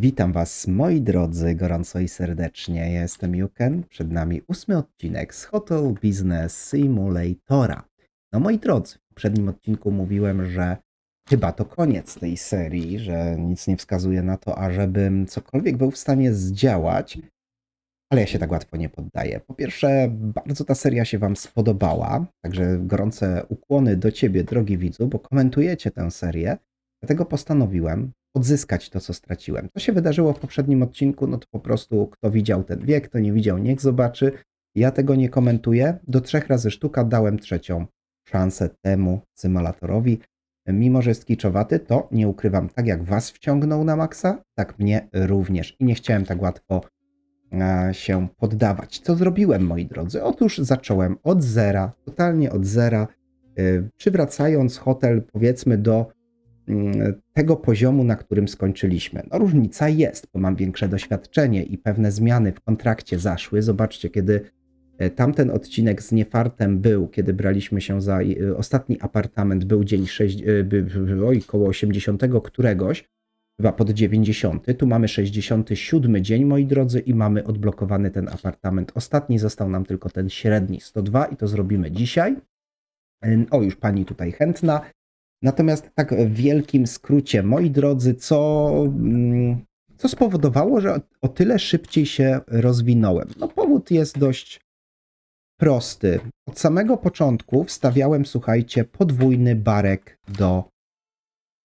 Witam Was, moi drodzy, gorąco i serdecznie. Ja jestem Juken. Przed nami ósmy odcinek z Hotel Business Simulatora. No, moi drodzy, w poprzednim odcinku mówiłem, że chyba to koniec tej serii, że nic nie wskazuje na to, ażebym cokolwiek był w stanie zdziałać, ale ja się tak łatwo nie poddaję. Po pierwsze, bardzo ta seria się Wam spodobała, także gorące ukłony do Ciebie, drogi widzu, bo komentujecie tę serię. Dlatego postanowiłem odzyskać to, co straciłem. To się wydarzyło w poprzednim odcinku, no to po prostu kto widział, ten wie, kto nie widział, niech zobaczy. Ja tego nie komentuję. Do trzech razy sztuka dałem trzecią szansę temu symulatorowi. Mimo, że jest kiczowaty, to nie ukrywam, tak jak was wciągnął na maksa, tak mnie również. I nie chciałem tak łatwo e, się poddawać. Co zrobiłem, moi drodzy? Otóż zacząłem od zera, totalnie od zera, e, przywracając hotel powiedzmy do Mm, tego poziomu, na którym skończyliśmy. No, różnica jest, bo mam większe doświadczenie i pewne zmiany w kontrakcie zaszły. Zobaczcie, kiedy e, tamten odcinek z Niefartem był, kiedy braliśmy się za e, ostatni apartament, był dzień 6, e, oj, koło 80 któregoś, chyba pod 90. Tu mamy 67 dzień, moi drodzy, i mamy odblokowany ten apartament. Ostatni został nam tylko ten średni 102 i to zrobimy dzisiaj. O, już pani tutaj chętna. Natomiast tak w wielkim skrócie, moi drodzy, co, mm, co spowodowało, że o tyle szybciej się rozwinąłem? No powód jest dość prosty. Od samego początku wstawiałem, słuchajcie, podwójny barek do...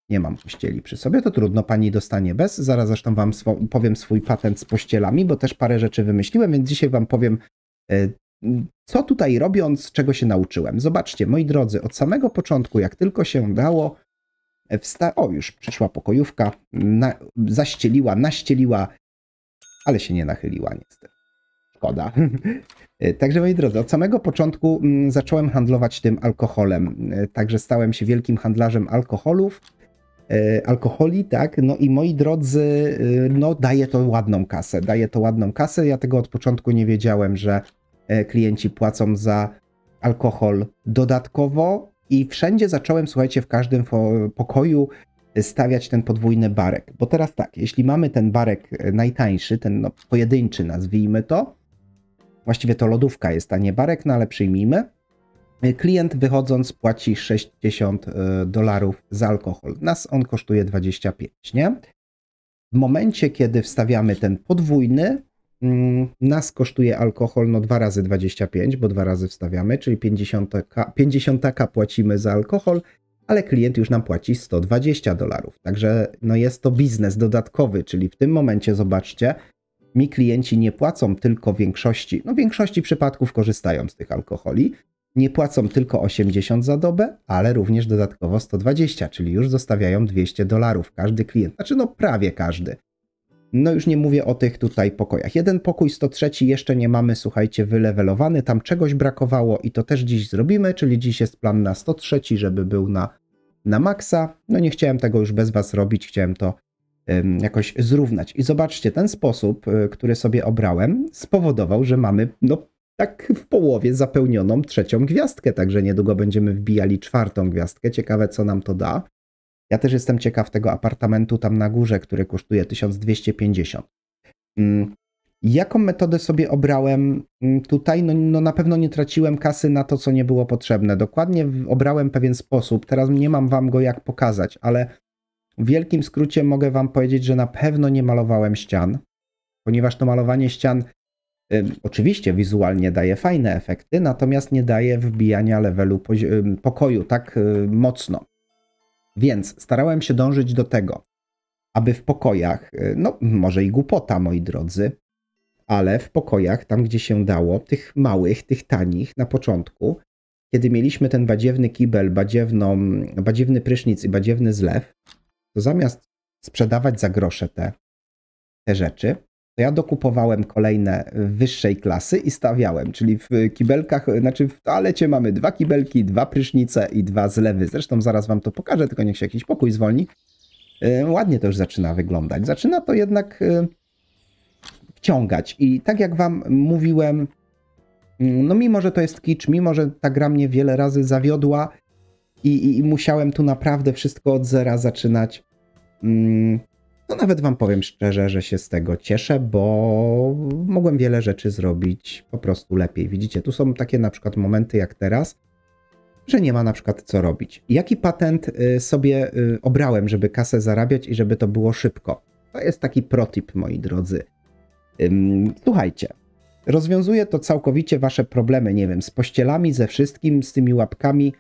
Nie mam pościeli przy sobie, to trudno, pani dostanie bez. Zaraz zresztą wam powiem swój patent z pościelami, bo też parę rzeczy wymyśliłem, więc dzisiaj wam powiem, e, co tutaj robiąc, czego się nauczyłem. Zobaczcie, moi drodzy, od samego początku, jak tylko się dało, wsta- o już przyszła pokojówka, na- zaścieliła, naścieliła, ale się nie nachyliła niestety. Szkoda. Także moi drodzy, od samego początku mm, zacząłem handlować tym alkoholem. E, także stałem się wielkim handlarzem alkoholów, e, alkoholi, tak? No i moi drodzy, e, no daje to ładną kasę, daje to ładną kasę. Ja tego od początku nie wiedziałem, że E, klienci płacą za alkohol dodatkowo i wszędzie zacząłem, słuchajcie, w każdym pokoju stawiać ten podwójny barek. Bo teraz tak, jeśli mamy ten barek e, najtańszy, ten no, pojedynczy nazwijmy to, właściwie to lodówka jest, a nie barek, no ale przyjmijmy, e, klient wychodząc płaci 60 dolarów za alkohol. Nas on kosztuje 25, nie? W momencie, kiedy wstawiamy ten podwójny, Mm, nas kosztuje alkohol no 2 razy 25, bo dwa razy wstawiamy, czyli 50, 50 płacimy za alkohol, ale klient już nam płaci 120 dolarów. Także no jest to biznes dodatkowy, czyli w tym momencie zobaczcie, mi klienci nie płacą tylko w większości, no większości przypadków korzystają z tych alkoholi, nie płacą tylko 80 za dobę, ale również dodatkowo 120, czyli już zostawiają 200 dolarów każdy klient, znaczy no prawie każdy. No już nie mówię o tych tutaj pokojach. Jeden pokój 103 jeszcze nie mamy, słuchajcie, wylewelowany. Tam czegoś brakowało i to też dziś zrobimy, czyli dziś jest plan na 103, żeby był na, na maksa. No nie chciałem tego już bez was robić, chciałem to ym, jakoś zrównać. I zobaczcie, ten sposób, y, który sobie obrałem, spowodował, że mamy no tak w połowie zapełnioną trzecią gwiazdkę, także niedługo będziemy wbijali czwartą gwiazdkę. Ciekawe, co nam to da. Ja też jestem ciekaw tego apartamentu tam na górze, który kosztuje 1250. Mm, jaką metodę sobie obrałem mm, tutaj? No, no, na pewno nie traciłem kasy na to, co nie było potrzebne. Dokładnie obrałem pewien sposób. Teraz nie mam wam go jak pokazać, ale w wielkim skrócie mogę wam powiedzieć, że na pewno nie malowałem ścian, ponieważ to malowanie ścian oczywiście wizualnie daje fajne efekty, natomiast nie daje wbijania levelu pokoju tak mocno. Więc starałem się dążyć do tego, aby w pokojach, y, no może i głupota, moi drodzy, ale w pokojach, tam gdzie się dało, tych małych, tych tanich na początku, kiedy mieliśmy ten badziewny kibel, badziewną, badziewny prysznic i badziewny zlew, to zamiast sprzedawać za grosze te, te rzeczy, to ja dokupowałem kolejne wyższej klasy i stawiałem, czyli w kibelkach, znaczy w toalecie mamy dwa kibelki, dwa prysznice i dwa zlewy. Zresztą zaraz wam to pokażę, tylko niech się jakiś pokój zwolni. E, ładnie to już zaczyna wyglądać. Zaczyna to jednak e, wciągać i tak jak wam mówiłem, mm, no mimo, że to jest kicz, mimo, że ta gra mnie wiele razy zawiodła i, i, i musiałem tu naprawdę wszystko od zera zaczynać, mm, no nawet wam powiem szczerze, że się z tego cieszę, bo mogłem wiele rzeczy zrobić po prostu lepiej. Widzicie, tu są takie na przykład momenty jak teraz, że nie ma na przykład co robić. Jaki patent y, sobie y, obrałem, żeby kasę zarabiać i żeby to było szybko? To jest taki protip, moi drodzy. Słuchajcie, rozwiązuje to całkowicie wasze problemy, nie wiem, z pościelami, ze wszystkim, z tymi łapkami –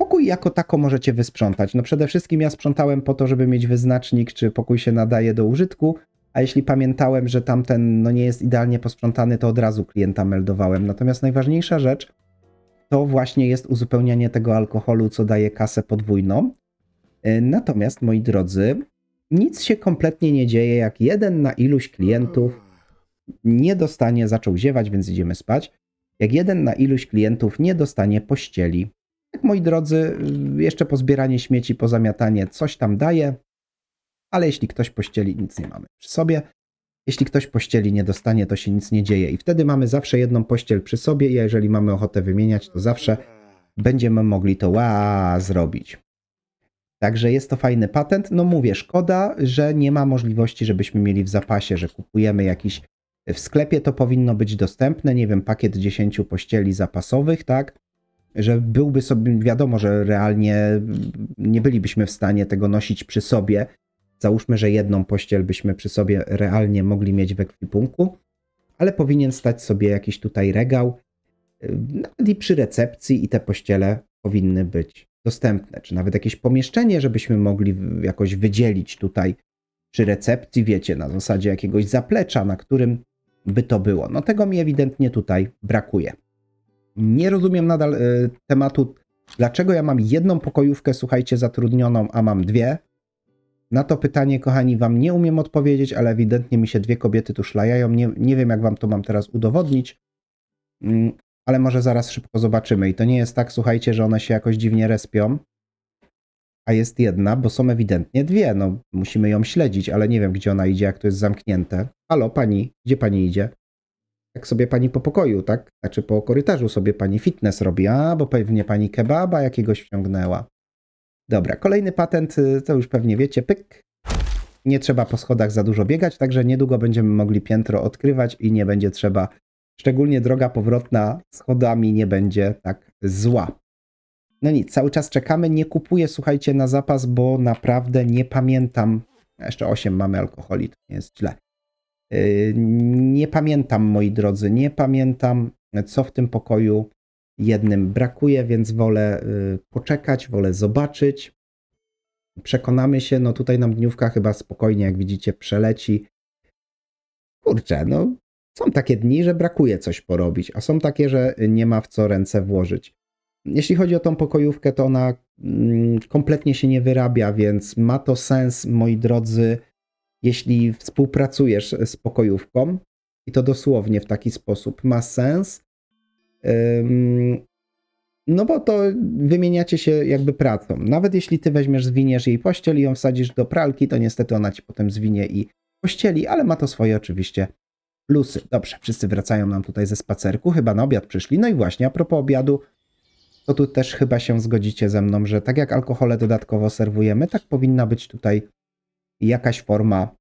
pokój jako tako możecie wysprzątać. No przede wszystkim ja sprzątałem po to, żeby mieć wyznacznik, czy pokój się nadaje do użytku, a jeśli pamiętałem, że tamten no nie jest idealnie posprzątany, to od razu klienta meldowałem. Natomiast najważniejsza rzecz to właśnie jest uzupełnianie tego alkoholu, co daje kasę podwójną. E, natomiast, moi drodzy, nic się kompletnie nie dzieje, jak jeden na iluś klientów nie dostanie, zaczął ziewać, więc idziemy spać. Jak jeden na iluś klientów nie dostanie pościeli. Tak, moi drodzy, y, jeszcze pozbieranie śmieci, pozamiatanie coś tam daje, ale jeśli ktoś pościeli, nic nie mamy przy sobie. Jeśli ktoś pościeli nie dostanie, to się nic nie dzieje i wtedy mamy zawsze jedną pościel przy sobie i jeżeli mamy ochotę wymieniać, to zawsze będziemy mogli to ła zrobić. Także jest to fajny patent. No mówię, szkoda, że nie ma możliwości, żebyśmy mieli w zapasie, że kupujemy jakiś y, w sklepie to powinno być dostępne, nie wiem, pakiet 10 pościeli zapasowych, tak? że byłby sobie, wiadomo, że realnie nie bylibyśmy w stanie tego nosić przy sobie. Załóżmy, że jedną pościel byśmy przy sobie realnie mogli mieć w ekwipunku, ale powinien stać sobie jakiś tutaj regał, nawet i przy recepcji i te pościele powinny być dostępne, czy nawet jakieś pomieszczenie, żebyśmy mogli jakoś wydzielić tutaj przy recepcji, wiecie, na zasadzie jakiegoś zaplecza, na którym by to było. No tego mi ewidentnie tutaj brakuje. Nie rozumiem nadal y, tematu, dlaczego ja mam jedną pokojówkę, słuchajcie, zatrudnioną, a mam dwie. Na to pytanie, kochani, wam nie umiem odpowiedzieć, ale ewidentnie mi się dwie kobiety tu szlajają. Nie, nie wiem, jak wam to mam teraz udowodnić, y, ale może zaraz szybko zobaczymy. I to nie jest tak, słuchajcie, że one się jakoś dziwnie respią, a jest jedna, bo są ewidentnie dwie. No, musimy ją śledzić, ale nie wiem, gdzie ona idzie, jak to jest zamknięte. Halo, pani, gdzie pani idzie? jak sobie pani po pokoju, tak? Znaczy po korytarzu sobie pani fitness robi, a bo pewnie pani kebaba jakiegoś wciągnęła. Dobra, kolejny patent, y, to już pewnie wiecie, pyk. Nie trzeba po schodach za dużo biegać, także niedługo będziemy mogli piętro odkrywać i nie będzie trzeba, szczególnie droga powrotna schodami nie będzie tak zła. No nic, cały czas czekamy, nie kupuję, słuchajcie, na zapas, bo naprawdę nie pamiętam. Jeszcze 8 mamy alkoholi, to nie jest źle. Nie pamiętam, moi drodzy, nie pamiętam, co w tym pokoju jednym brakuje, więc wolę y, poczekać, wolę zobaczyć. Przekonamy się, no tutaj nam dniówka chyba spokojnie, jak widzicie, przeleci. Kurczę, no są takie dni, że brakuje coś porobić, a są takie, że nie ma w co ręce włożyć. Jeśli chodzi o tą pokojówkę, to ona mm, kompletnie się nie wyrabia, więc ma to sens, moi drodzy, jeśli współpracujesz z pokojówką, i to dosłownie w taki sposób ma sens, no bo to wymieniacie się jakby pracą. Nawet jeśli ty weźmiesz, zwiniesz jej pościel i ją wsadzisz do pralki, to niestety ona ci potem zwinie i pościeli, ale ma to swoje oczywiście plusy. Dobrze, wszyscy wracają nam tutaj ze spacerku, chyba na obiad przyszli. No i właśnie, a propos obiadu, to tu też chyba się zgodzicie ze mną, że tak jak alkohole dodatkowo serwujemy, tak powinna być tutaj jakaś forma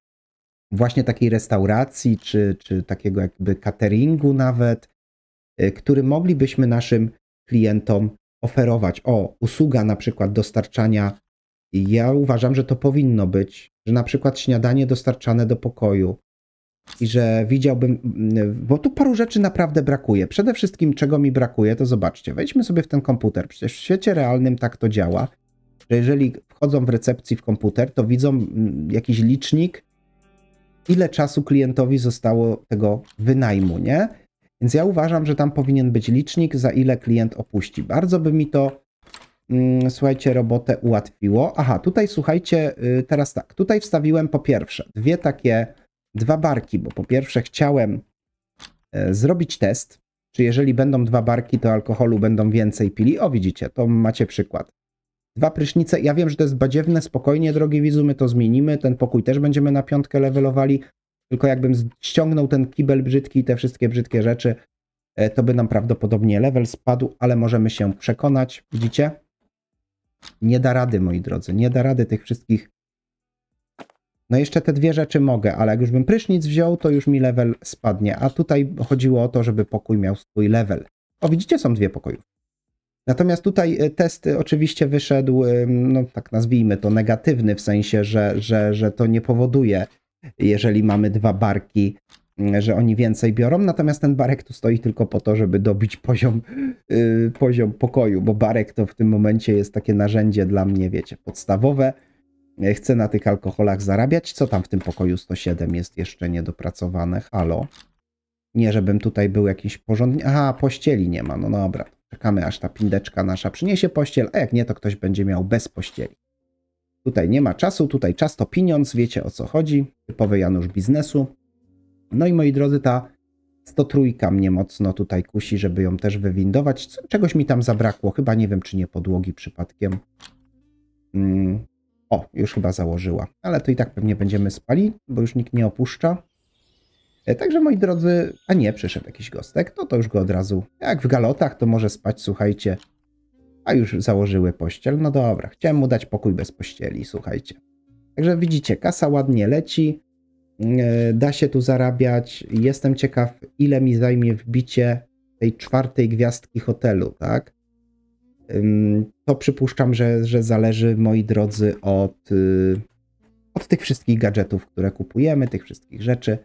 właśnie takiej restauracji, czy, czy takiego jakby cateringu nawet, y, który moglibyśmy naszym klientom oferować. O, usługa na przykład dostarczania. Ja uważam, że to powinno być, że na przykład śniadanie dostarczane do pokoju i że widziałbym, mm, bo tu paru rzeczy naprawdę brakuje. Przede wszystkim, czego mi brakuje, to zobaczcie, wejdźmy sobie w ten komputer. Przecież w świecie realnym tak to działa że jeżeli wchodzą w recepcji w komputer, to widzą mm, jakiś licznik, ile czasu klientowi zostało tego wynajmu, nie? Więc ja uważam, że tam powinien być licznik, za ile klient opuści. Bardzo by mi to, mm, słuchajcie, robotę ułatwiło. Aha, tutaj słuchajcie, yy, teraz tak, tutaj wstawiłem po pierwsze dwie takie, dwa barki, bo po pierwsze chciałem yy, zrobić test, czy jeżeli będą dwa barki, to alkoholu będą więcej pili. O, widzicie, to macie przykład dwa prysznice. Ja wiem, że to jest badziewne, spokojnie, drogi widzu, my to zmienimy, ten pokój też będziemy na piątkę levelowali, tylko jakbym ściągnął ten kibel brzydki i te wszystkie brzydkie rzeczy, e, to by nam prawdopodobnie level spadł, ale możemy się przekonać, widzicie? Nie da rady, moi drodzy, nie da rady tych wszystkich. No jeszcze te dwie rzeczy mogę, ale jak już bym prysznic wziął, to już mi level spadnie, a tutaj chodziło o to, żeby pokój miał swój level. O, widzicie, są dwie pokojów. Natomiast tutaj e, test oczywiście wyszedł, e, no tak nazwijmy to, negatywny, w sensie, że, że, że to nie powoduje, jeżeli mamy dwa barki, że oni więcej biorą, natomiast ten barek tu stoi tylko po to, żeby dobić poziom, yy, poziom pokoju, bo barek to w tym momencie jest takie narzędzie dla mnie, wiecie, podstawowe. Chcę na tych alkoholach zarabiać. Co tam w tym pokoju 107 jest jeszcze niedopracowane? Halo? Nie, żebym tutaj był jakiś porządnie. Aha, pościeli nie ma, no dobra. Czekamy aż ta pindeczka nasza przyniesie pościel, a jak nie, to ktoś będzie miał bez pościeli. Tutaj nie ma czasu, tutaj czas to pieniądz, wiecie o co chodzi. Typowy Janusz biznesu. No i moi drodzy, ta 103 mnie mocno tutaj kusi, żeby ją też wywindować. Czegoś mi tam zabrakło, chyba nie wiem, czy nie podłogi przypadkiem. Mm. O, już chyba założyła, ale to i tak pewnie będziemy spali, bo już nikt nie opuszcza. E, także moi drodzy, a nie, przyszedł jakiś gostek, no to już go od razu, jak w galotach, to może spać, słuchajcie. A już założyły pościel, no dobra, chciałem mu dać pokój bez pościeli, słuchajcie. Także widzicie, kasa ładnie leci, e, da się tu zarabiać. Jestem ciekaw, ile mi zajmie wbicie tej czwartej gwiazdki hotelu, tak? To przypuszczam, że, że zależy, moi drodzy, od, y, od tych wszystkich gadżetów, które kupujemy, tych wszystkich rzeczy.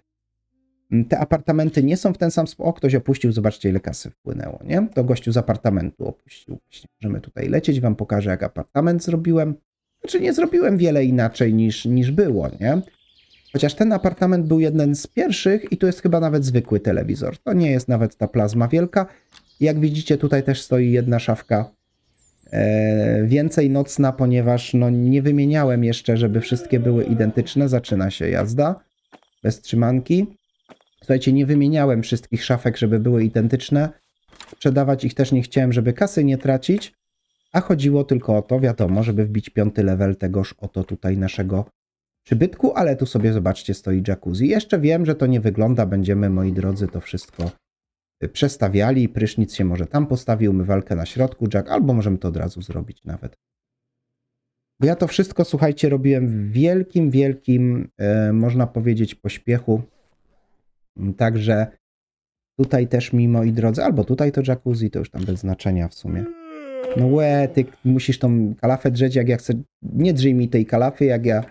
Mm, te apartamenty nie są w ten sam sposób. O, ktoś opuścił, zobaczcie, ile kasy wpłynęło, nie? To gościu z apartamentu opuścił. Właśnie możemy tutaj lecieć, wam pokażę, jak apartament zrobiłem. Znaczy, nie zrobiłem wiele inaczej niż, niż było, nie? Chociaż ten apartament był jeden z pierwszych i tu jest chyba nawet zwykły telewizor. To nie jest nawet ta plazma wielka. Jak widzicie, tutaj też stoi jedna szafka e, więcej nocna, ponieważ no, nie wymieniałem jeszcze, żeby wszystkie były identyczne. Zaczyna się jazda bez trzymanki. Słuchajcie, nie wymieniałem wszystkich szafek, żeby były identyczne. Sprzedawać ich też nie chciałem, żeby kasy nie tracić, a chodziło tylko o to, wiadomo, żeby wbić piąty level tegoż oto tutaj naszego przybytku, ale tu sobie zobaczcie, stoi jacuzzi. Jeszcze wiem, że to nie wygląda, będziemy, moi drodzy, to wszystko y, przestawiali, prysznic się może tam postawił, umywalkę na środku, jack, albo możemy to od razu zrobić nawet. Bo ja to wszystko, słuchajcie, robiłem w wielkim, wielkim, y, można powiedzieć, pośpiechu. Także tutaj też mi, moi drodzy, albo tutaj to jacuzzi, to już tam bez znaczenia w sumie. No łe, ty musisz tą kalafę drzeć, jak ja chcę. Nie drzej mi tej kalafy, jak ja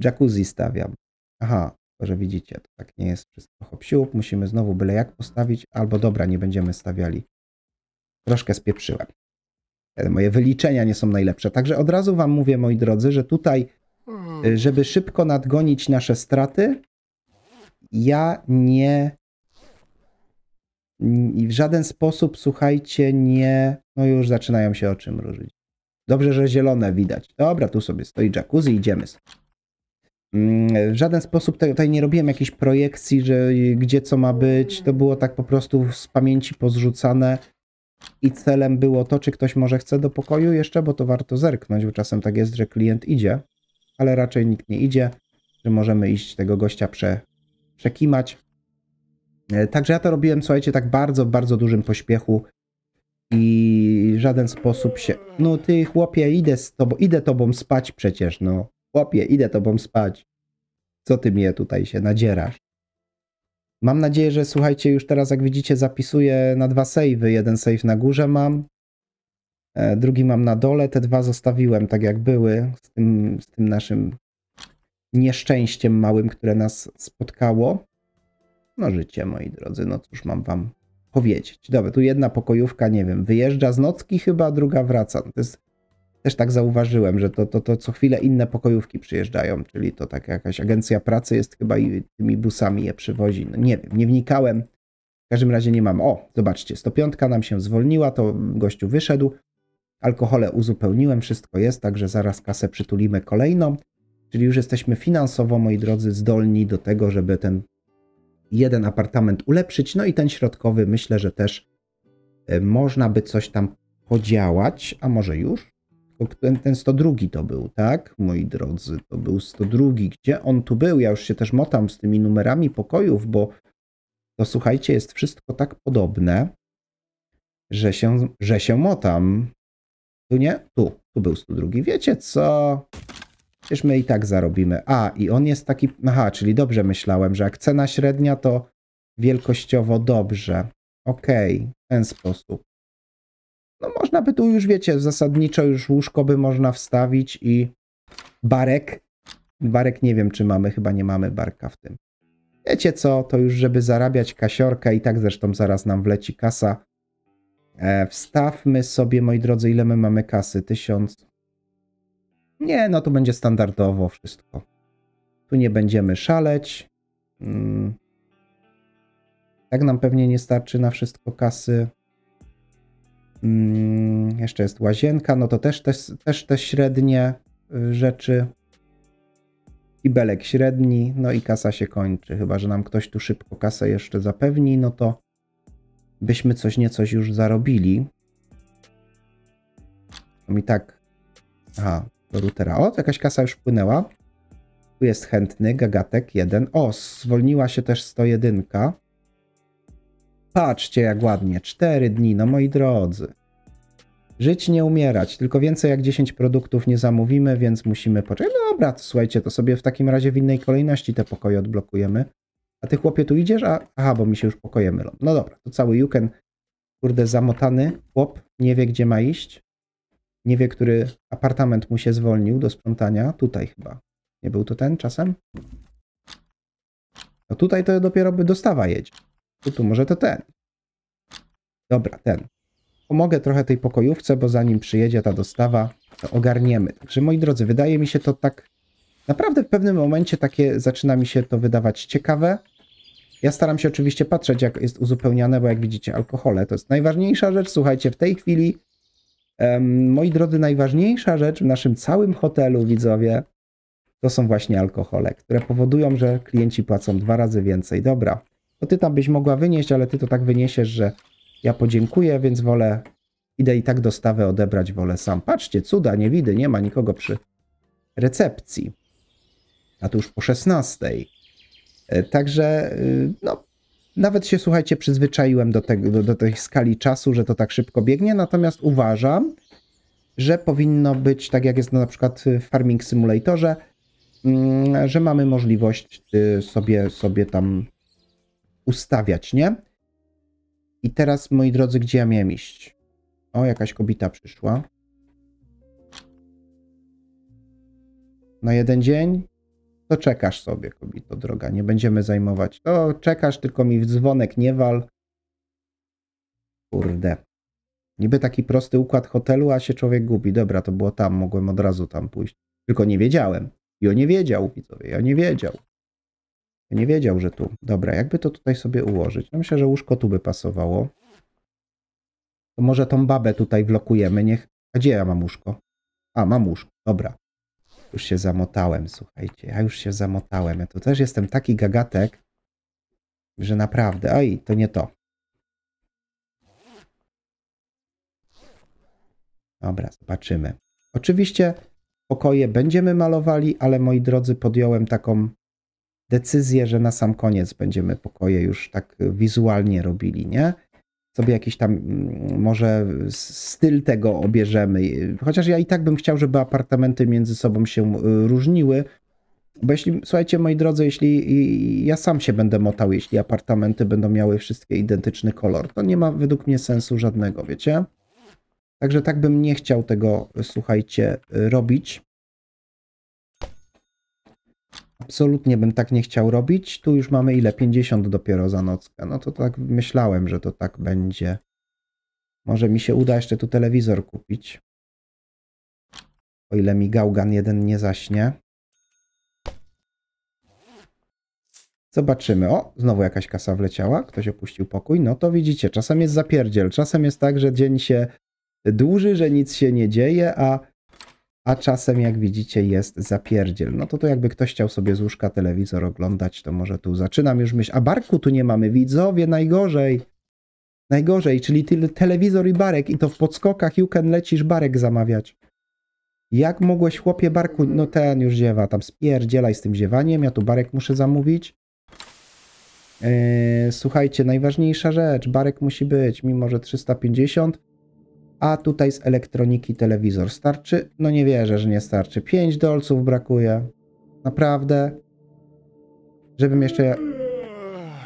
jacuzzi stawiam. Aha, że widzicie, to tak nie jest wszystko hopsiup. Musimy znowu byle jak postawić, albo dobra, nie będziemy stawiali. Troszkę spieprzyłem. E, moje wyliczenia nie są najlepsze. Także od razu wam mówię, moi drodzy, że tutaj, hmm. y, żeby szybko nadgonić nasze straty, ja nie i w żaden sposób, słuchajcie, nie. No już zaczynają się czym mrużyć. Dobrze, że zielone widać. Dobra, tu sobie stoi jacuzzi, idziemy. Mm, w żaden sposób tutaj nie robiłem jakiejś projekcji, że gdzie co ma być. To było tak po prostu z pamięci pozrzucane. I celem było to, czy ktoś może chce do pokoju jeszcze, bo to warto zerknąć, bo czasem tak jest, że klient idzie, ale raczej nikt nie idzie, że możemy iść tego gościa prze, przekimać. E, także ja to robiłem, słuchajcie, tak bardzo, bardzo dużym pośpiechu i w żaden sposób się... No ty chłopie, idę, z tobą, idę tobą spać przecież, no. Chłopie, idę tobą spać. Co ty mnie tutaj się nadzierasz? Mam nadzieję, że słuchajcie, już teraz jak widzicie zapisuję na dwa savey. Jeden save na górze mam, e, drugi mam na dole. Te dwa zostawiłem tak jak były z tym, z tym naszym nieszczęściem małym, które nas spotkało. No życie, moi drodzy, no cóż mam wam powiedzieć. Dobra, tu jedna pokojówka, nie wiem, wyjeżdża z nocki chyba, druga wraca. No to jest, też tak zauważyłem, że to, to, to co chwilę inne pokojówki przyjeżdżają, czyli to tak jakaś agencja pracy jest chyba i tymi busami je przywozi. No nie wiem, nie wnikałem. W każdym razie nie mam. O, zobaczcie, 105 nam się zwolniła, to gościu wyszedł. Alkohole uzupełniłem, wszystko jest, także zaraz kasę przytulimy kolejną. Czyli już jesteśmy finansowo, moi drodzy, zdolni do tego, żeby ten jeden apartament ulepszyć. No i ten środkowy myślę, że też e, można by coś tam podziałać, a może już? Ten, ten 102 to był, tak? Moi drodzy, to był 102. Gdzie on tu był? Ja już się też motam z tymi numerami pokojów, bo to słuchajcie, jest wszystko tak podobne, że się, że się motam. Tu nie? Tu, tu był 102. Wiecie co? Przecież my i tak zarobimy. A, i on jest taki, aha, czyli dobrze myślałem, że jak cena średnia, to wielkościowo dobrze. Okej, okay, w ten sposób. No można by tu już, wiecie, zasadniczo już łóżko by można wstawić i barek. Barek nie wiem, czy mamy, chyba nie mamy barka w tym. Wiecie co, to już żeby zarabiać kasiorka i tak zresztą zaraz nam wleci kasa. E, wstawmy sobie, moi drodzy, ile my mamy kasy? 1000, nie, no to będzie standardowo wszystko. Tu nie będziemy szaleć. Mm. Tak nam pewnie nie starczy na wszystko kasy. Mm. Jeszcze jest łazienka, no to też, też, też te średnie y, rzeczy. I belek średni, no i kasa się kończy. Chyba, że nam ktoś tu szybko kasę jeszcze zapewni, no to byśmy coś niecoś już zarobili. No i tak. Aha, do routera. O, jakaś kasa już wpłynęła. Tu jest chętny, gagatek jeden. O, zwolniła się też 101. Patrzcie jak ładnie, 4 dni, no moi drodzy. Żyć nie umierać, tylko więcej jak 10 produktów nie zamówimy, więc musimy poczekać. No dobra, to słuchajcie, to sobie w takim razie w innej kolejności te pokoje odblokujemy. A ty chłopie tu idziesz? A, aha, bo mi się już pokoje mylą. No dobra, to cały Juken, kurde, zamotany chłop, nie wie gdzie ma iść nie wie, który apartament mu się zwolnił do sprzątania. Tutaj chyba. Nie był to ten czasem? No tutaj to dopiero by dostawa jedzie. Tu, tu może to ten. Dobra, ten. Pomogę trochę tej pokojówce, bo zanim przyjedzie ta dostawa, to ogarniemy. Także moi drodzy, wydaje mi się to tak naprawdę w pewnym momencie takie zaczyna mi się to wydawać ciekawe. Ja staram się oczywiście patrzeć, jak jest uzupełniane, bo jak widzicie, alkohole to jest najważniejsza rzecz. Słuchajcie, w tej chwili Moi drodzy, najważniejsza rzecz w naszym całym hotelu, widzowie, to są właśnie alkohole, które powodują, że klienci płacą dwa razy więcej. Dobra, to ty tam byś mogła wynieść, ale ty to tak wyniesiesz, że ja podziękuję, więc wolę, idę i tak dostawę odebrać, wolę sam. Patrzcie, cuda, nie widy, nie ma nikogo przy recepcji. A tu już po 16. E, także, y, no, nawet się, słuchajcie, przyzwyczaiłem do, tego, do, do tej skali czasu, że to tak szybko biegnie, natomiast uważam, że powinno być, tak jak jest na przykład w Farming Simulatorze, mm, że mamy możliwość y, sobie, sobie tam ustawiać, nie? I teraz, moi drodzy, gdzie ja miałem iść? O, jakaś kobita przyszła. Na jeden dzień? to czekasz sobie, kobieto droga, nie będziemy zajmować. To czekasz, tylko mi w dzwonek nie wal. Kurde. Niby taki prosty układ hotelu, a się człowiek gubi. Dobra, to było tam, mogłem od razu tam pójść. Tylko nie wiedziałem. I nie wiedział, widzowie, ja nie wiedział. Ja nie wiedział, że tu. Dobra, jakby to tutaj sobie ułożyć? No myślę, że łóżko tu by pasowało. To może tą babę tutaj blokujemy, niech... A gdzie ja mam łóżko? A, mam łóżko, dobra. Już się zamotałem, słuchajcie. Ja już się zamotałem. Ja tu też jestem taki gagatek, że naprawdę. Oj, to nie to. Dobra, zobaczymy. Oczywiście pokoje będziemy malowali, ale moi drodzy, podjąłem taką decyzję, że na sam koniec będziemy pokoje już tak wizualnie robili, nie? sobie jakiś tam mm, może styl tego obierzemy. Chociaż ja i tak bym chciał, żeby apartamenty między sobą się e, różniły. Bo jeśli, słuchajcie, moi drodzy, jeśli ja sam się będę motał, jeśli apartamenty będą miały wszystkie identyczny kolor, to nie ma według mnie sensu żadnego, wiecie? Także tak bym nie chciał tego, słuchajcie, robić absolutnie bym tak nie chciał robić. Tu już mamy ile? 50 dopiero za nockę. No to tak myślałem, że to tak będzie. Może mi się uda jeszcze tu telewizor kupić. O ile mi gałgan jeden nie zaśnie. Zobaczymy. O, znowu jakaś kasa wleciała. Ktoś opuścił pokój. No to widzicie, czasem jest zapierdziel. Czasem jest tak, że dzień się dłuży, że nic się nie dzieje, a a czasem jak widzicie jest zapierdziel. No to to jakby ktoś chciał sobie z łóżka telewizor oglądać, to może tu zaczynam już myśleć, a barku tu nie mamy, widzowie, najgorzej. Najgorzej, czyli tyle telewizor i barek i to w podskokach can lecisz barek zamawiać. Jak mogłeś chłopie barku, no ten już ziewa, tam spierdzielaj z tym ziewaniem, ja tu barek muszę zamówić. Yy, słuchajcie, najważniejsza rzecz, barek musi być, mimo że 350, a tutaj z elektroniki telewizor starczy. No nie wierzę, że nie starczy. 5 dolców brakuje. Naprawdę. Żebym jeszcze...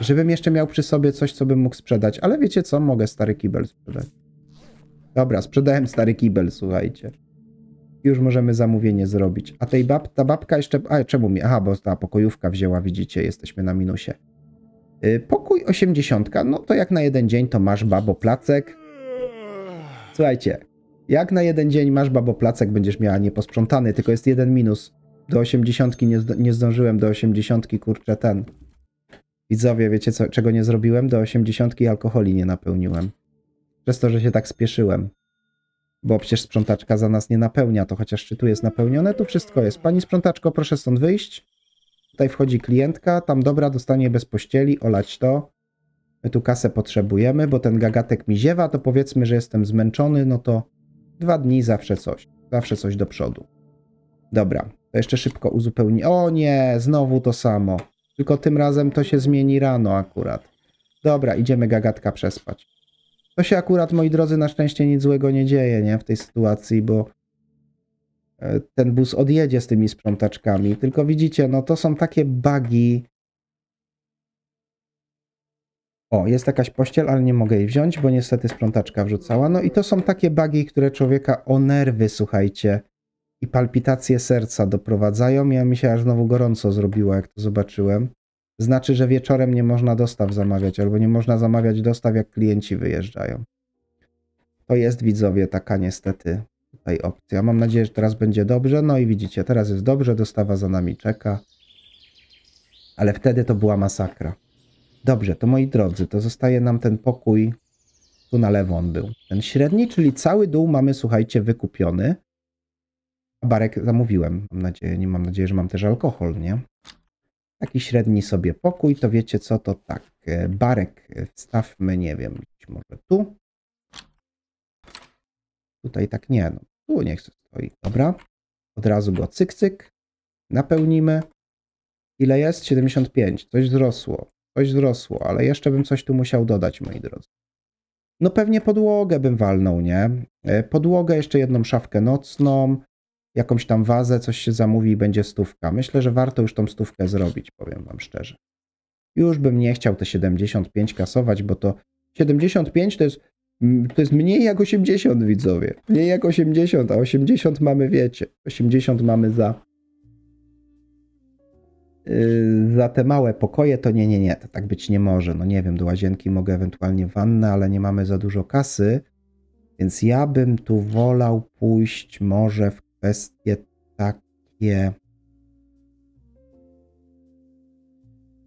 Żebym jeszcze miał przy sobie coś, co bym mógł sprzedać. Ale wiecie co? Mogę stary kibel sprzedać. Dobra, sprzedałem stary kibel, słuchajcie. Już możemy zamówienie zrobić. A tej bab ta babka jeszcze... A, czemu mi... Aha, bo ta pokojówka wzięła, widzicie, jesteśmy na minusie. Yy, pokój 80. No to jak na jeden dzień to masz babo placek. Słuchajcie, jak na jeden dzień masz babo placek, będziesz miała nieposprzątany, tylko jest jeden minus. Do osiemdziesiątki nie, nie zdążyłem, do osiemdziesiątki kurczę ten. Widzowie, wiecie co, czego nie zrobiłem? Do osiemdziesiątki alkoholi nie napełniłem. Przez to, że się tak spieszyłem. Bo przecież sprzątaczka za nas nie napełnia, to chociaż czy tu jest napełnione, to wszystko jest. Pani sprzątaczko, proszę stąd wyjść. Tutaj wchodzi klientka, tam dobra, dostanie bez pościeli, olać to my tu kasę potrzebujemy, bo ten gagatek mi ziewa, to powiedzmy, że jestem zmęczony, no to dwa dni zawsze coś, zawsze coś do przodu. Dobra, to jeszcze szybko uzupełni. O nie, znowu to samo. Tylko tym razem to się zmieni rano akurat. Dobra, idziemy gagatka przespać. To się akurat, moi drodzy, na szczęście nic złego nie dzieje, nie? W tej sytuacji, bo e, ten bus odjedzie z tymi sprzątaczkami. Tylko widzicie, no to są takie bugi, o, jest jakaś pościel, ale nie mogę jej wziąć, bo niestety sprzątaczka wrzucała. No i to są takie bagi, które człowieka o nerwy, słuchajcie, i palpitacje serca doprowadzają. Ja mi się aż znowu gorąco zrobiło, jak to zobaczyłem. Znaczy, że wieczorem nie można dostaw zamawiać, albo nie można zamawiać dostaw, jak klienci wyjeżdżają. To jest, widzowie, taka niestety tutaj opcja. Mam nadzieję, że teraz będzie dobrze. No i widzicie, teraz jest dobrze, dostawa za nami czeka. Ale wtedy to była masakra. Dobrze, to moi drodzy, to zostaje nam ten pokój, tu na lewo on był. Ten średni, czyli cały dół mamy, słuchajcie, wykupiony. A Barek zamówiłem, mam nadzieję, nie mam nadziei, że mam też alkohol, nie? Taki średni sobie pokój, to wiecie co, to tak, e, barek e, wstawmy, nie wiem, być może tu. Tutaj tak nie, no, tu niech stoi, dobra. Od razu go cyk, cyk, napełnimy. Ile jest? 75, coś wzrosło. Coś wzrosło, ale jeszcze bym coś tu musiał dodać, moi drodzy. No pewnie podłogę bym walnął, nie? E, podłogę, jeszcze jedną szafkę nocną, jakąś tam wazę, coś się zamówi i będzie stówka. Myślę, że warto już tą stówkę zrobić, powiem wam szczerze. Już bym nie chciał te 75 kasować, bo to 75 to jest, mm, to jest mniej jak 80 widzowie. Mniej jak 80, a 80 mamy wiecie. 80 mamy za Y, za te małe pokoje to nie, nie, nie, to tak być nie może. No nie wiem, do łazienki mogę ewentualnie wannę, ale nie mamy za dużo kasy, więc ja bym tu wolał pójść może w kwestie takie.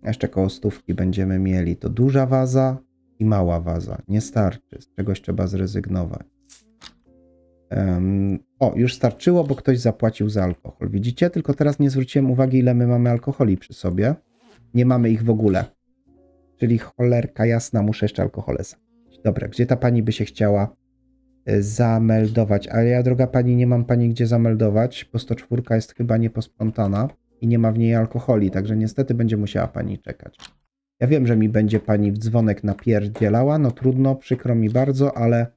Jeszcze koło stówki będziemy mieli. To duża waza i mała waza. Nie starczy, z czegoś trzeba zrezygnować. O, już starczyło, bo ktoś zapłacił za alkohol. Widzicie? Tylko teraz nie zwróciłem uwagi, ile my mamy alkoholi przy sobie. Nie mamy ich w ogóle. Czyli cholerka jasna, muszę jeszcze alkohole zakupić. Dobra, gdzie ta pani by się chciała y, zameldować? Ale ja, droga pani, nie mam pani gdzie zameldować, bo 104 jest chyba nieposprzątana i nie ma w niej alkoholi, także niestety będzie musiała pani czekać. Ja wiem, że mi będzie pani w dzwonek napierdzielała, no trudno, przykro mi bardzo, ale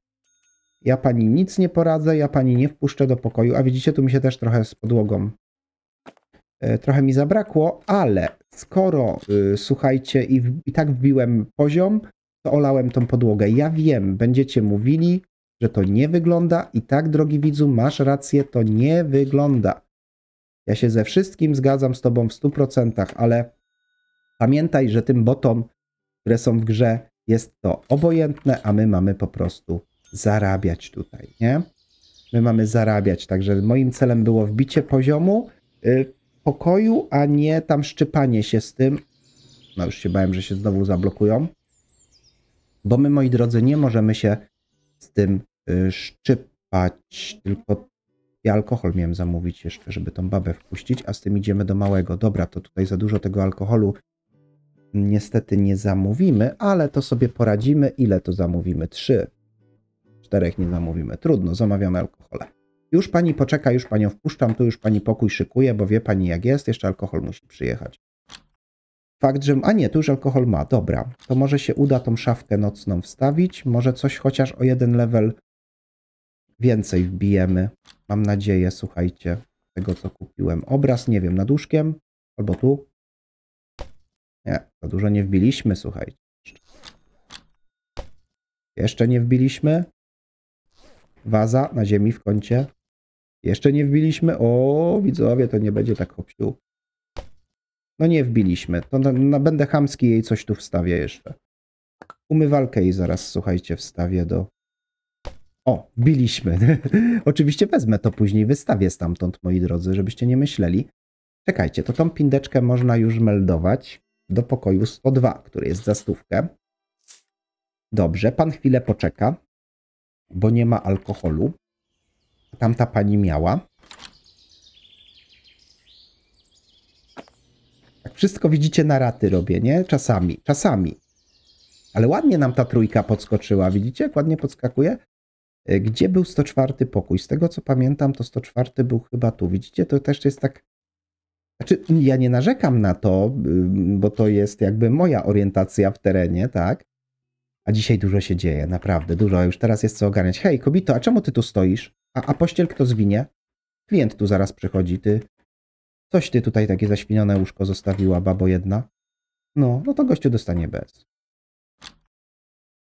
ja pani nic nie poradzę, ja pani nie wpuszczę do pokoju. A widzicie, tu mi się też trochę z podłogą e, trochę mi zabrakło, ale skoro, y, słuchajcie, i, w, i, tak wbiłem poziom, to olałem tą podłogę. Ja wiem, będziecie mówili, że to nie wygląda i tak, drogi widzu, masz rację, to nie wygląda. Ja się ze wszystkim zgadzam z tobą w 100%, ale pamiętaj, że tym botom, które są w grze, jest to obojętne, a my mamy po prostu zarabiać tutaj, nie? My mamy zarabiać, także moim celem było wbicie poziomu y, pokoju, a nie tam szczypanie się z tym. No już się bałem, że się znowu zablokują. Bo my, moi drodzy, nie możemy się z tym y, szczypać, tylko i alkohol miałem zamówić jeszcze, żeby tą babę wpuścić, a z tym idziemy do małego. Dobra, to tutaj za dużo tego alkoholu niestety nie zamówimy, ale to sobie poradzimy. Ile to zamówimy? Trzy czterech nie zamówimy. Trudno, zamawiamy alkohole. Już pani poczeka, już panią wpuszczam, tu już pani pokój szykuje, bo wie pani jak jest, jeszcze alkohol musi przyjechać. Fakt, że... A nie, tu już alkohol ma, dobra. To może się uda tą szafkę nocną wstawić, może coś chociaż o jeden level więcej wbijemy. Mam nadzieję, słuchajcie, tego co kupiłem. Obraz, nie wiem, nad łóżkiem albo tu. Nie, za dużo nie wbiliśmy, słuchajcie. Jeszcze nie wbiliśmy. Waza na ziemi w kącie. Jeszcze nie wbiliśmy. O, widzowie, to nie będzie tak hopsiu. No nie wbiliśmy. To na, na, będę chamski jej coś tu wstawię jeszcze. Umywalkę jej zaraz, słuchajcie, wstawię do... O, wbiliśmy. Oczywiście wezmę to później, wystawię stamtąd, moi drodzy, żebyście nie myśleli. Czekajcie, to tą pindeczkę można już meldować do pokoju 102, który jest za stówkę. Dobrze, pan chwilę poczeka bo nie ma alkoholu. Tamta pani miała. Tak wszystko widzicie na raty robię, nie? Czasami, czasami. Ale ładnie nam ta trójka podskoczyła, widzicie? Jak ładnie podskakuje. E, gdzie był 104 pokój? Z tego co pamiętam, to 104 był chyba tu. Widzicie, to też jest tak. Znaczy, ja nie narzekam na to, y, bo to jest jakby moja orientacja w terenie, tak? A dzisiaj dużo się dzieje, naprawdę, dużo. Już teraz jest co ogarniać. Hej, kobito, a czemu ty tu stoisz? A, a pościel kto zwinie? Klient tu zaraz przychodzi, ty. Coś ty tutaj takie zaświnione łóżko zostawiła, babo jedna. No, no to gościu dostanie bez.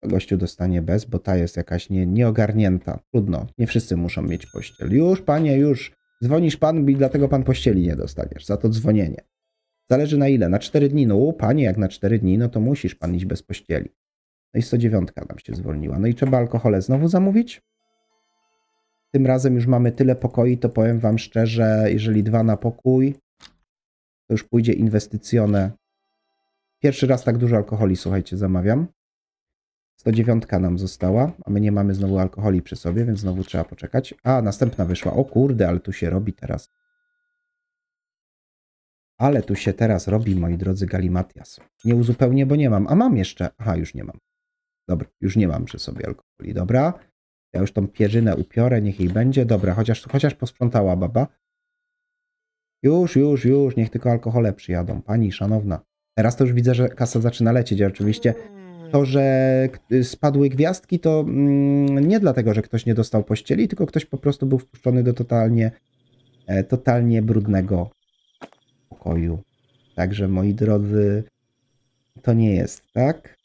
To gościu dostanie bez, bo ta jest jakaś nie, nieogarnięta. Trudno, nie wszyscy muszą mieć pościel. Już, panie, już. Dzwonisz pan i dlatego pan pościeli nie dostaniesz. Za to dzwonienie. Zależy na ile? Na 4 dni. No, panie, jak na 4 dni, no to musisz pan iść bez pościeli. No i 109 nam się zwolniła. No i trzeba alkohole znowu zamówić. Tym razem już mamy tyle pokoi, to powiem wam szczerze, jeżeli dwa na pokój, to już pójdzie inwestycjone. Pierwszy raz tak dużo alkoholi, słuchajcie, zamawiam. 109 nam została, a my nie mamy znowu alkoholi przy sobie, więc znowu trzeba poczekać. A, następna wyszła. O kurde, ale tu się robi teraz. Ale tu się teraz robi, moi drodzy, galimatias. Nie uzupełnię, bo nie mam. A mam jeszcze. Aha, już nie mam. Dobra, już nie mam przy sobie alkoholi, dobra. Ja już tą pierzynę upiorę, niech jej będzie. Dobra, chociaż, chociaż posprzątała baba. Już, już, już, niech tylko alkohole przyjadą. Pani szanowna. Teraz to już widzę, że kasa zaczyna lecieć. Oczywiście to, że spadły gwiazdki, to mm, nie dlatego, że ktoś nie dostał pościeli, tylko ktoś po prostu był wpuszczony do totalnie, e, totalnie brudnego pokoju. Także moi drodzy, to nie jest tak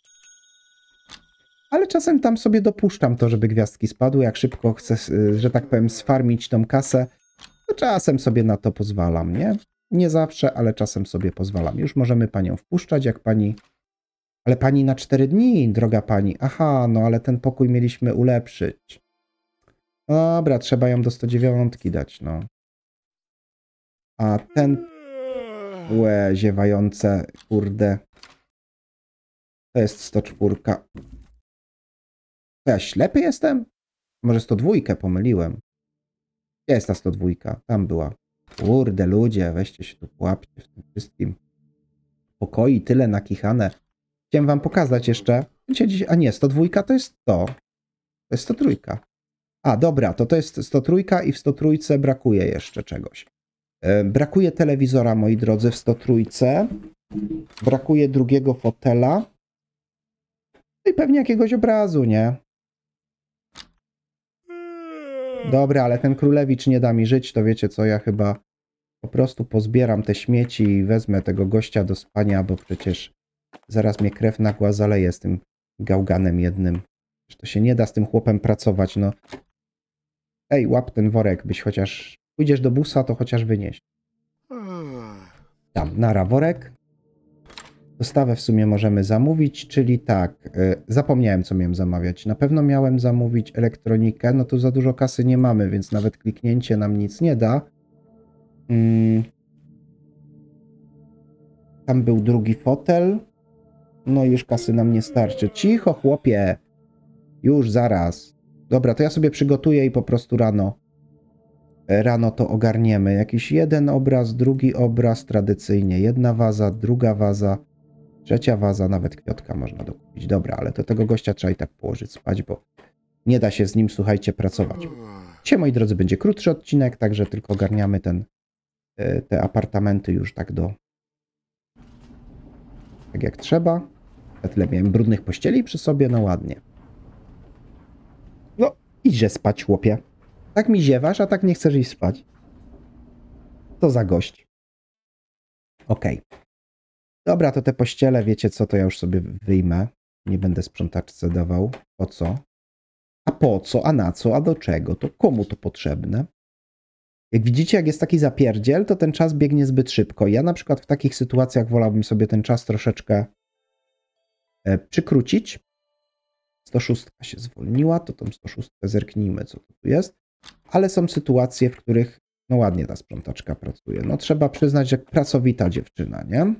ale czasem tam sobie dopuszczam to, żeby gwiazdki spadły, jak szybko chcę, y, że tak powiem, sfarmić tą kasę, to czasem sobie na to pozwalam, nie? Nie zawsze, ale czasem sobie pozwalam. Już możemy panią wpuszczać, jak pani... Ale pani na 4 dni, droga pani. Aha, no ale ten pokój mieliśmy ulepszyć. Dobra, trzeba ją do 109 dać, no. A ten... Łe, ziewające, kurde. To jest 104. Ja ślepy jestem? Może 102 pomyliłem. Gdzie jest ta 102? Tam była. Kurde ludzie, weźcie się tu pułapcie w tym wszystkim. Pokoi tyle nakichane. Chciałem wam pokazać jeszcze. A nie, 102 to jest to. To jest 103. A, dobra, to to jest 103 i w 103 brakuje jeszcze czegoś. E, brakuje telewizora, moi drodzy, w 103. Brakuje drugiego fotela. No i pewnie jakiegoś obrazu, nie? Mhm. Dobra, ale ten królewicz nie da mi żyć, to wiecie co, ja chyba po prostu pozbieram te śmieci i wezmę tego gościa do spania, bo przecież zaraz mnie krew nagła zaleje z tym gałganem jednym. Że to się nie da z tym chłopem pracować, no. Ej, łap ten worek, byś chociaż... Pójdziesz do busa, to chociaż wynieś. Tam, nara, worek. Dostawę w sumie możemy zamówić, czyli tak, e, zapomniałem co miałem zamawiać. Na pewno miałem zamówić elektronikę, no tu za dużo kasy nie mamy, więc nawet kliknięcie nam nic nie da. Mm. Tam był drugi fotel. No już kasy nam nie starczy. Cicho chłopie, już zaraz. Dobra, to ja sobie przygotuję i po prostu rano e, rano to ogarniemy. Jakiś jeden obraz, drugi obraz, tradycyjnie jedna waza, druga waza, Trzecia waza, nawet kwiatka można dokupić. Dobra, ale to tego gościa trzeba i tak położyć spać, bo nie da się z nim, słuchajcie, pracować. Dzisiaj, moi drodzy, będzie krótszy odcinek, także tylko ogarniamy ten, e, te apartamenty już tak do... tak jak trzeba. Ja tyle miałem brudnych pościeli przy sobie, no ładnie. No, idźże spać, chłopie. Tak mi ziewasz, a tak nie chcesz iść spać. To za gość. Okej. Okay. Dobra, to te pościele, wiecie co, to ja już sobie wyjmę. Nie będę sprzątaczce dawał. Po co? A po co? A na co? A do czego? To komu to potrzebne? Jak widzicie, jak jest taki zapierdziel, to ten czas biegnie zbyt szybko. Ja na przykład w takich sytuacjach wolałbym sobie ten czas troszeczkę e, przykrócić. 106 się zwolniła, to tą 106 zerknijmy, co tu jest. Ale są sytuacje, w których no ładnie ta sprzątaczka pracuje. No trzeba przyznać, że pracowita dziewczyna, nie?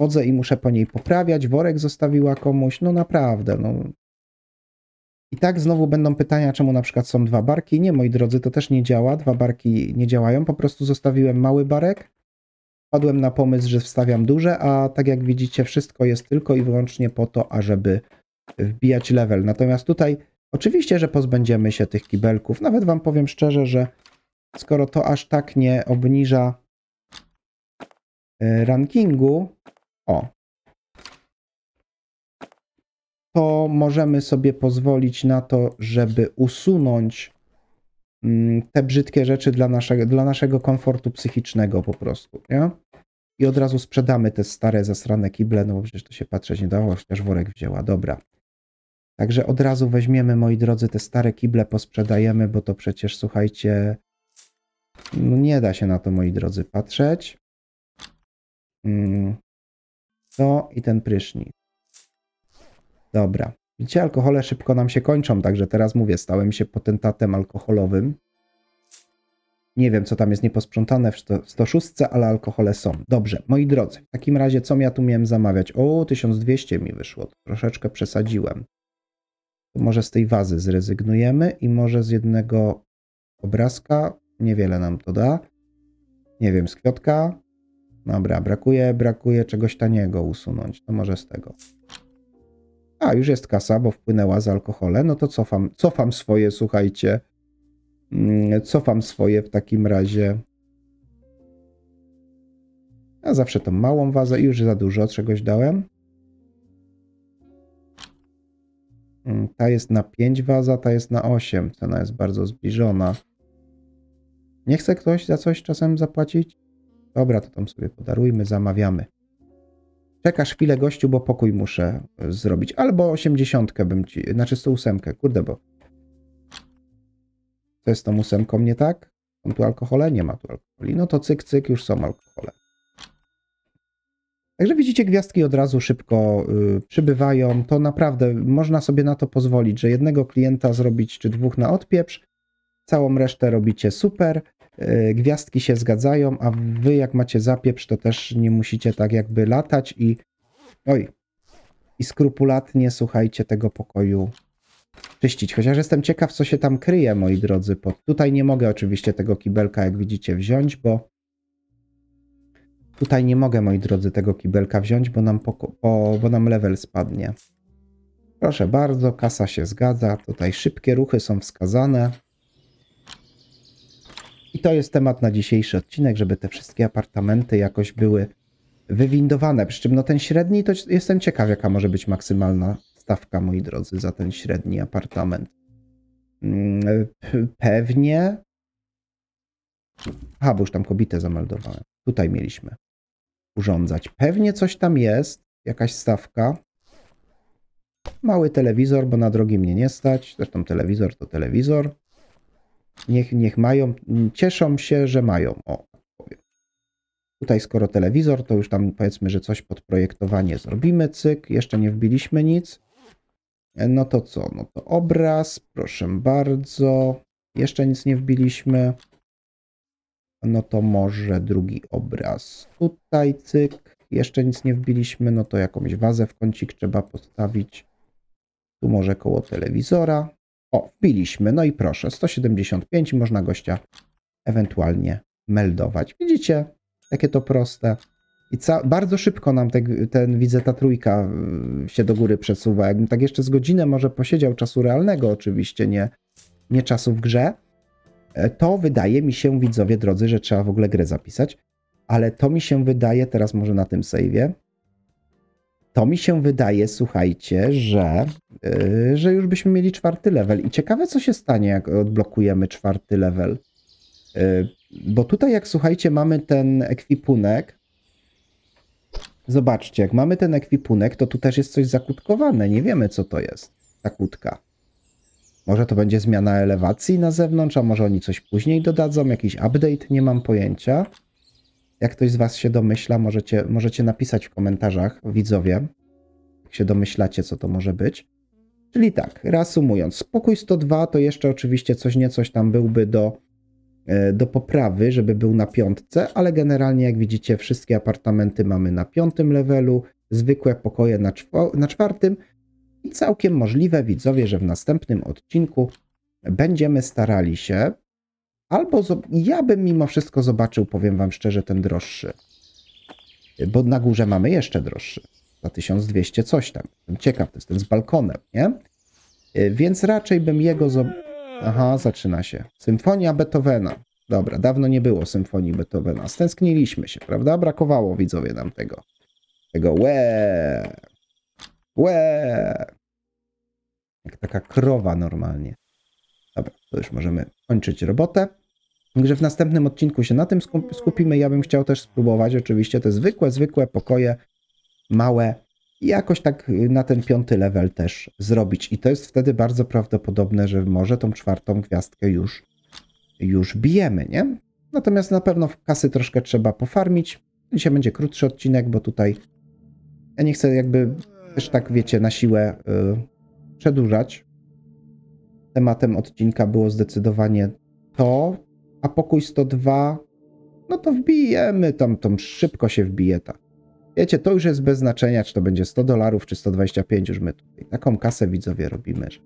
chodzę i muszę po niej poprawiać, worek zostawiła komuś, no naprawdę, no. I tak znowu będą pytania, czemu na przykład są dwa barki. Nie, moi drodzy, to też nie działa, dwa barki nie działają, po prostu zostawiłem mały barek, wpadłem na pomysł, że wstawiam duże, a tak jak widzicie, wszystko jest tylko i wyłącznie po to, ażeby wbijać level. Natomiast tutaj oczywiście, że pozbędziemy się tych kibelków. Nawet wam powiem szczerze, że skoro to aż tak nie obniża e, rankingu, o. To możemy sobie pozwolić na to, żeby usunąć mm, te brzydkie rzeczy dla naszego, dla naszego komfortu psychicznego po prostu, nie? I od razu sprzedamy te stare zasrane kible, no bo przecież to się patrzeć nie dało, chociaż worek wzięła, dobra. Także od razu weźmiemy, moi drodzy, te stare kible, posprzedajemy, bo to przecież, słuchajcie, no nie da się na to, moi drodzy, patrzeć. Mm. No i ten prysznic. Dobra. Widzicie, alkohole szybko nam się kończą, także teraz mówię, stałem się potentatem alkoholowym. Nie wiem, co tam jest nieposprzątane w 106, ale alkohole są. Dobrze, moi drodzy, w takim razie co ja tu miałem zamawiać? O, 1200 mi wyszło, troszeczkę przesadziłem. To może z tej wazy zrezygnujemy i może z jednego obrazka, niewiele nam to da. Nie wiem, z kwiatka, Dobra, brakuje, brakuje czegoś taniego usunąć. To może z tego. A, już jest kasa, bo wpłynęła z alkohole. No to cofam, cofam swoje, słuchajcie. Mm, cofam swoje w takim razie. A zawsze tą małą wazę. Już za dużo czegoś dałem. Mm, ta jest na 5 waza, ta jest na 8. Cena jest bardzo zbliżona. Nie chce ktoś za coś czasem zapłacić? Dobra, to tam sobie podarujmy, zamawiamy. Czekasz chwilę, gościu, bo pokój muszę e, zrobić. Albo 80 bym ci, znaczy 108, kurde, bo. To jest tą ósemką, nie tak? Są tu alkohole? Nie ma tu alkoholi. No to cyk, cyk, już są alkohole. Także widzicie, gwiazdki od razu szybko y, przybywają. To naprawdę można sobie na to pozwolić, że jednego klienta zrobić czy dwóch na odpieprz, całą resztę robicie super. E, gwiazdki się zgadzają, a wy jak macie zapieprz, to też nie musicie tak jakby latać i oj, i skrupulatnie słuchajcie tego pokoju czyścić. Chociaż jestem ciekaw, co się tam kryje, moi drodzy. Pod... Tutaj nie mogę oczywiście tego kibelka, jak widzicie, wziąć, bo tutaj nie mogę, moi drodzy, tego kibelka wziąć, bo nam, poko... o, bo nam level spadnie. Proszę bardzo, kasa się zgadza. Tutaj szybkie ruchy są wskazane. I to jest temat na dzisiejszy odcinek, żeby te wszystkie apartamenty jakoś były wywindowane. Przy czym no ten średni, to jestem ciekaw, jaka może być maksymalna stawka, moi drodzy, za ten średni apartament. Mm, pewnie. A, bo już tam kobietę zameldowałem. Tutaj mieliśmy urządzać. Pewnie coś tam jest, jakaś stawka. Mały telewizor, bo na drogi mnie nie stać. Zresztą telewizor to telewizor. Niech, niech mają, cieszą się, że mają. O, powiem. Tutaj skoro telewizor, to już tam powiedzmy, że coś pod projektowanie zrobimy, cyk, jeszcze nie wbiliśmy nic. E, no to co, no to obraz, proszę bardzo, jeszcze nic nie wbiliśmy. No to może drugi obraz tutaj, cyk, jeszcze nic nie wbiliśmy, no to jakąś wazę w kącik trzeba postawić. Tu może koło telewizora. O, wbiliśmy, no i proszę, 175, można gościa ewentualnie meldować. Widzicie, takie to proste. I bardzo szybko nam te, ten, widzę, ta trójka y, się do góry przesuwa. Jakbym tak jeszcze z godzinę może posiedział czasu realnego, oczywiście, nie, nie czasu w grze, e, to wydaje mi się, widzowie drodzy, że trzeba w ogóle grę zapisać, ale to mi się wydaje, teraz może na tym sejwie, to mi się wydaje, słuchajcie, że, yy, że już byśmy mieli czwarty level. I ciekawe, co się stanie, jak odblokujemy czwarty level. Yy, bo tutaj, jak słuchajcie, mamy ten ekwipunek. Zobaczcie, jak mamy ten ekwipunek, to tu też jest coś zakutkowane. Nie wiemy, co to jest ta kutka. Może to będzie zmiana elewacji na zewnątrz, a może oni coś później dodadzą, jakiś update, nie mam pojęcia. Jak ktoś z Was się domyśla, możecie, możecie napisać w komentarzach, widzowie, jak się domyślacie, co to może być. Czyli tak, reasumując, spokój 102 to jeszcze oczywiście coś niecoś tam byłby do, e, do poprawy, żeby był na piątce, ale generalnie jak widzicie wszystkie apartamenty mamy na piątym levelu, zwykłe pokoje na, na czwartym i całkiem możliwe widzowie, że w następnym odcinku będziemy starali się Albo ja bym mimo wszystko zobaczył, powiem wam szczerze, ten droższy. Bo na górze mamy jeszcze droższy. Za 1200 coś tam. Ciekaw, to jest ten z balkonem, nie? Y, więc raczej bym jego... Aha, zaczyna się. Symfonia Beethovena. Dobra, dawno nie było symfonii Beethovena. Stęskniliśmy się, prawda? Brakowało widzowie nam tego. Tego łe. Łe. Jak taka krowa normalnie. Dobra, to już możemy kończyć robotę. Także w następnym odcinku się na tym skupimy. Ja bym chciał też spróbować oczywiście te zwykłe, zwykłe pokoje, małe, i jakoś tak y, na ten piąty level też zrobić. I to jest wtedy bardzo prawdopodobne, że może tą czwartą gwiazdkę już, już bijemy, nie? Natomiast na pewno kasy troszkę trzeba pofarmić. Dzisiaj będzie krótszy odcinek, bo tutaj ja nie chcę jakby też tak, wiecie, na siłę y, przedłużać. Tematem odcinka było zdecydowanie to, a pokój 102, no to wbijemy, tam, tam szybko się wbije ta. Wiecie, to już jest bez znaczenia, czy to będzie 100 dolarów, czy 125, już my tutaj taką kasę widzowie robimy, że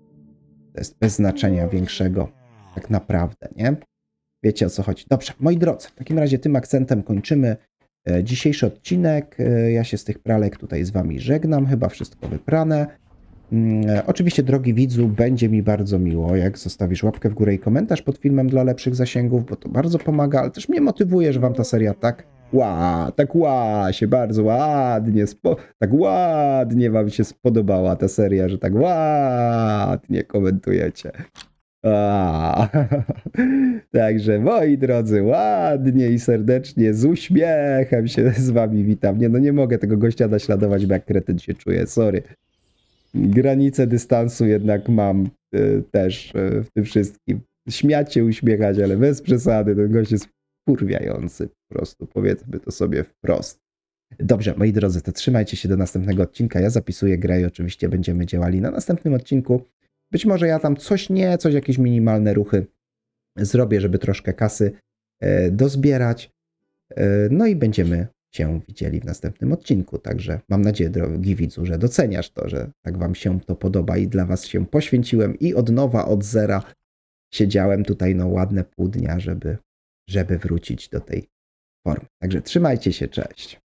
to jest bez znaczenia większego tak naprawdę, nie? Wiecie o co chodzi. Dobrze, moi drodzy, w takim razie tym akcentem kończymy e, dzisiejszy odcinek. E, ja się z tych pralek tutaj z wami żegnam, chyba wszystko wyprane. Mm, e, oczywiście, drogi widzu, będzie mi bardzo miło, jak zostawisz łapkę w górę i komentarz pod filmem dla lepszych zasięgów, bo to bardzo pomaga, ale też mnie motywuje, że wam ta seria tak ła, tak ła, się bardzo ładnie, spo, tak ładnie wam się spodobała ta seria, że tak ładnie komentujecie. także moi drodzy, ładnie i serdecznie, z uśmiechem się z wami witam. Nie, no nie mogę tego gościa naśladować, bo jak kretyn się czuje, sorry granicę dystansu jednak mam y, też y, w tym wszystkim. Śmiać się, uśmiechać, ale bez przesady. Ten gość jest kurwiający po prostu. Powiedzmy to sobie wprost. Dobrze, moi drodzy, to trzymajcie się do następnego odcinka. Ja zapisuję grę i oczywiście będziemy działali na następnym odcinku. Być może ja tam coś nie, coś jakieś minimalne ruchy zrobię, żeby troszkę kasy e, dozbierać. No i będziemy się widzieli w następnym odcinku. Także mam nadzieję, drogi widzu, że doceniasz to, że tak Wam się to podoba i dla Was się poświęciłem i od nowa, od zera siedziałem tutaj no ładne pół dnia, żeby, żeby wrócić do tej formy. Także trzymajcie się, cześć.